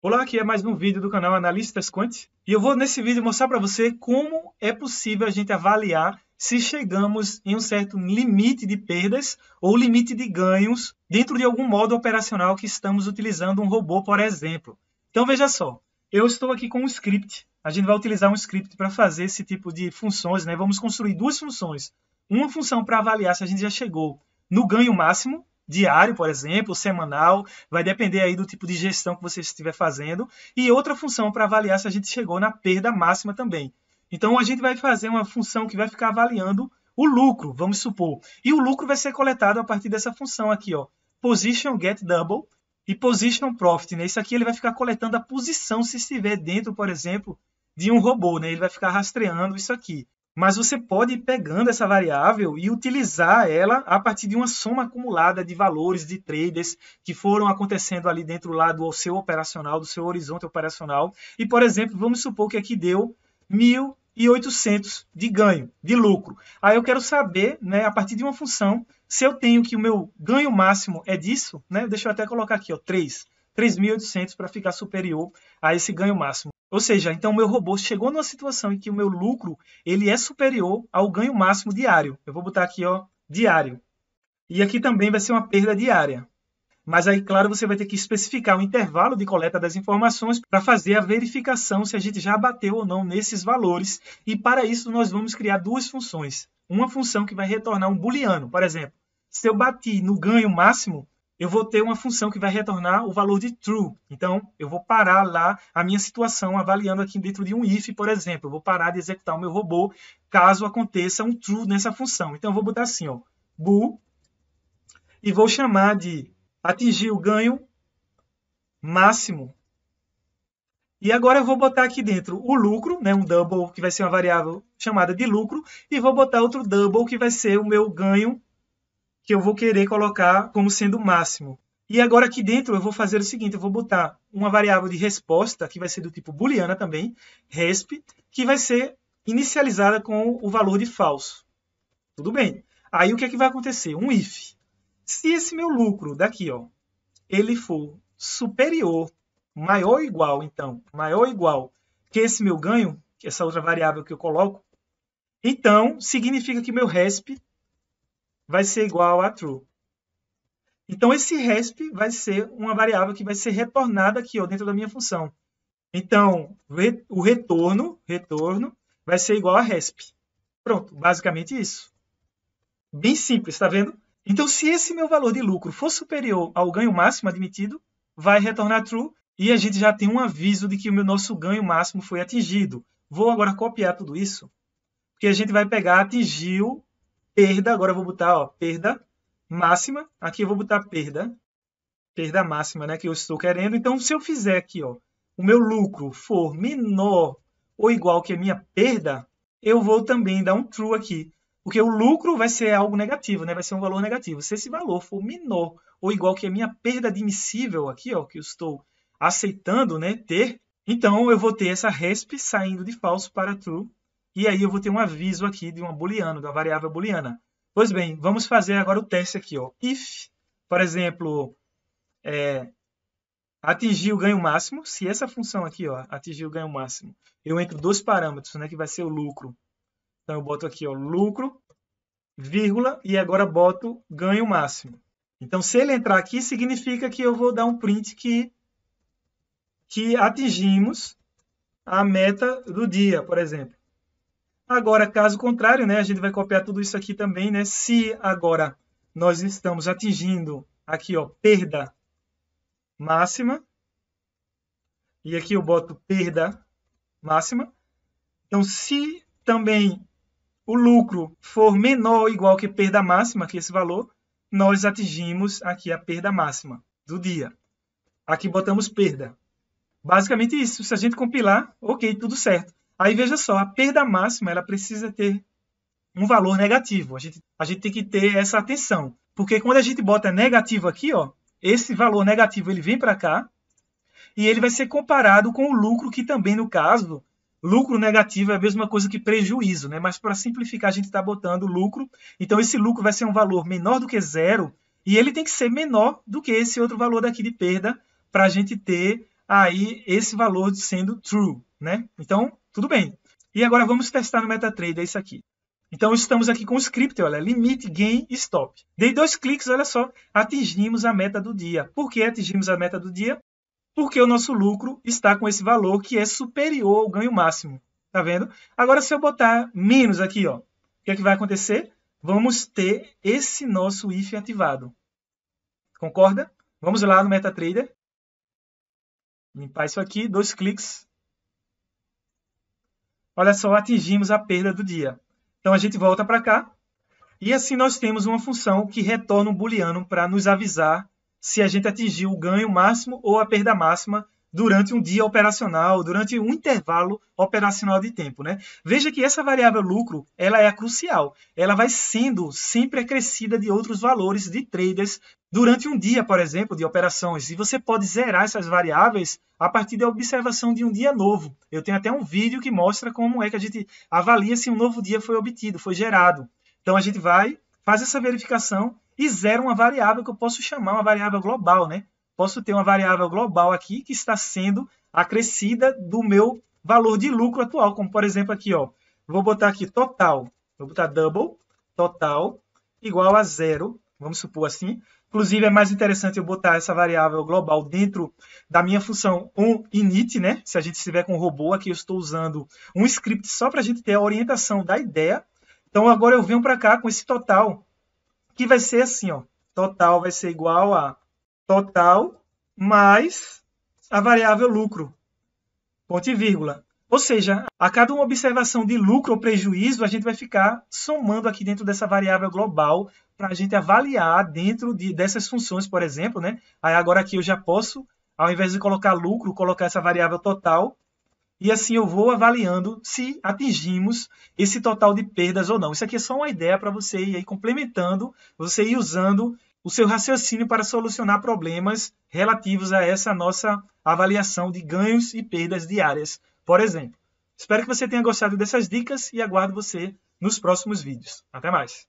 Olá, aqui é mais um vídeo do canal Analistas Quant e eu vou nesse vídeo mostrar para você como é possível a gente avaliar se chegamos em um certo limite de perdas ou limite de ganhos dentro de algum modo operacional que estamos utilizando um robô, por exemplo. Então veja só, eu estou aqui com um script, a gente vai utilizar um script para fazer esse tipo de funções, né? Vamos construir duas funções, uma função para avaliar se a gente já chegou no ganho máximo diário, por exemplo, semanal, vai depender aí do tipo de gestão que você estiver fazendo, e outra função para avaliar se a gente chegou na perda máxima também. Então a gente vai fazer uma função que vai ficar avaliando o lucro, vamos supor. E o lucro vai ser coletado a partir dessa função aqui, ó, position get double e position profit, né? Isso aqui ele vai ficar coletando a posição se estiver dentro, por exemplo, de um robô, né? Ele vai ficar rastreando isso aqui mas você pode ir pegando essa variável e utilizar ela a partir de uma soma acumulada de valores de traders que foram acontecendo ali dentro lá do seu operacional, do seu horizonte operacional. E, por exemplo, vamos supor que aqui deu 1.800 de ganho, de lucro. Aí eu quero saber, né, a partir de uma função, se eu tenho que o meu ganho máximo é disso, né? Deixa eu até colocar aqui, ó, 3. 3.800 para ficar superior a esse ganho máximo. Ou seja, então meu robô chegou numa situação em que o meu lucro ele é superior ao ganho máximo diário. Eu vou botar aqui, ó, diário. E aqui também vai ser uma perda diária. Mas aí, claro, você vai ter que especificar o intervalo de coleta das informações para fazer a verificação se a gente já bateu ou não nesses valores. E para isso, nós vamos criar duas funções. Uma função que vai retornar um booleano, por exemplo. Se eu bati no ganho máximo, eu vou ter uma função que vai retornar o valor de true. Então, eu vou parar lá a minha situação, avaliando aqui dentro de um if, por exemplo. Eu vou parar de executar o meu robô caso aconteça um true nessa função. Então, eu vou botar assim, ó, bool, e vou chamar de atingir o ganho máximo. E agora eu vou botar aqui dentro o lucro, né, um double, que vai ser uma variável chamada de lucro, e vou botar outro double, que vai ser o meu ganho que eu vou querer colocar como sendo o máximo. E agora aqui dentro eu vou fazer o seguinte, eu vou botar uma variável de resposta, que vai ser do tipo booleana também, resp, que vai ser inicializada com o valor de falso. Tudo bem. Aí o que é que vai acontecer? Um if. Se esse meu lucro daqui, ó, ele for superior, maior ou igual, então, maior ou igual que esse meu ganho, que é essa outra variável que eu coloco, então significa que meu resp vai ser igual a true. Então, esse resp vai ser uma variável que vai ser retornada aqui ó, dentro da minha função. Então, o retorno, retorno vai ser igual a resp. Pronto, basicamente isso. Bem simples, está vendo? Então, se esse meu valor de lucro for superior ao ganho máximo admitido, vai retornar true e a gente já tem um aviso de que o meu nosso ganho máximo foi atingido. Vou agora copiar tudo isso, porque a gente vai pegar atingiu perda, agora eu vou botar ó, perda máxima, aqui eu vou botar perda, perda máxima né, que eu estou querendo. Então, se eu fizer aqui, ó, o meu lucro for menor ou igual que a minha perda, eu vou também dar um true aqui. Porque o lucro vai ser algo negativo, né? vai ser um valor negativo. Se esse valor for menor ou igual que a minha perda admissível aqui, ó, que eu estou aceitando né, ter, então eu vou ter essa resp saindo de falso para true e aí eu vou ter um aviso aqui de uma booleana, de uma variável booleana. Pois bem, vamos fazer agora o teste aqui. Ó. If, por exemplo, é, atingir o ganho máximo, se essa função aqui, ó, atingir o ganho máximo, eu entro dois parâmetros, né, que vai ser o lucro. Então eu boto aqui, ó, lucro, vírgula, e agora boto ganho máximo. Então, se ele entrar aqui, significa que eu vou dar um print que, que atingimos a meta do dia, por exemplo. Agora, caso contrário, né, a gente vai copiar tudo isso aqui também, né? Se agora nós estamos atingindo aqui, ó, perda máxima, e aqui eu boto perda máxima. Então, se também o lucro for menor ou igual que perda máxima, que é esse valor, nós atingimos aqui a perda máxima do dia. Aqui botamos perda. Basicamente isso. Se a gente compilar, ok, tudo certo. Aí veja só, a perda máxima ela precisa ter um valor negativo. A gente, a gente tem que ter essa atenção. Porque quando a gente bota negativo aqui, ó, esse valor negativo ele vem para cá e ele vai ser comparado com o lucro, que também, no caso, lucro negativo é a mesma coisa que prejuízo, né? mas para simplificar, a gente está botando lucro. Então, esse lucro vai ser um valor menor do que zero e ele tem que ser menor do que esse outro valor daqui de perda para a gente ter aí esse valor sendo true. Né? Então, tudo bem. E agora vamos testar no MetaTrader isso aqui. Então estamos aqui com o script, olha, limite, gain stop. Dei dois cliques, olha só, atingimos a meta do dia. Por que atingimos a meta do dia? Porque o nosso lucro está com esse valor que é superior ao ganho máximo. Tá vendo? Agora se eu botar menos aqui, ó, o que, é que vai acontecer? Vamos ter esse nosso if ativado. Concorda? Vamos lá no MetaTrader. Limpar isso aqui, dois cliques, olha só, atingimos a perda do dia. Então a gente volta para cá e assim nós temos uma função que retorna um booleano para nos avisar se a gente atingiu o ganho máximo ou a perda máxima durante um dia operacional, durante um intervalo operacional de tempo, né? Veja que essa variável lucro, ela é crucial. Ela vai sendo sempre acrescida de outros valores de traders durante um dia, por exemplo, de operações. E você pode zerar essas variáveis a partir da observação de um dia novo. Eu tenho até um vídeo que mostra como é que a gente avalia se um novo dia foi obtido, foi gerado. Então a gente vai, faz essa verificação e zera uma variável que eu posso chamar uma variável global, né? posso ter uma variável global aqui que está sendo acrescida do meu valor de lucro atual, como por exemplo aqui, ó, vou botar aqui total, vou botar double, total igual a zero, vamos supor assim. Inclusive é mais interessante eu botar essa variável global dentro da minha função onInit, né? Se a gente estiver com um robô, aqui eu estou usando um script só para a gente ter a orientação da ideia. Então agora eu venho para cá com esse total, que vai ser assim, ó, total vai ser igual a total mais a variável lucro, ponto e vírgula. Ou seja, a cada uma observação de lucro ou prejuízo, a gente vai ficar somando aqui dentro dessa variável global para a gente avaliar dentro de, dessas funções, por exemplo. Né? Aí agora aqui eu já posso, ao invés de colocar lucro, colocar essa variável total. E assim eu vou avaliando se atingimos esse total de perdas ou não. Isso aqui é só uma ideia para você ir complementando, você ir usando o seu raciocínio para solucionar problemas relativos a essa nossa avaliação de ganhos e perdas diárias, por exemplo. Espero que você tenha gostado dessas dicas e aguardo você nos próximos vídeos. Até mais!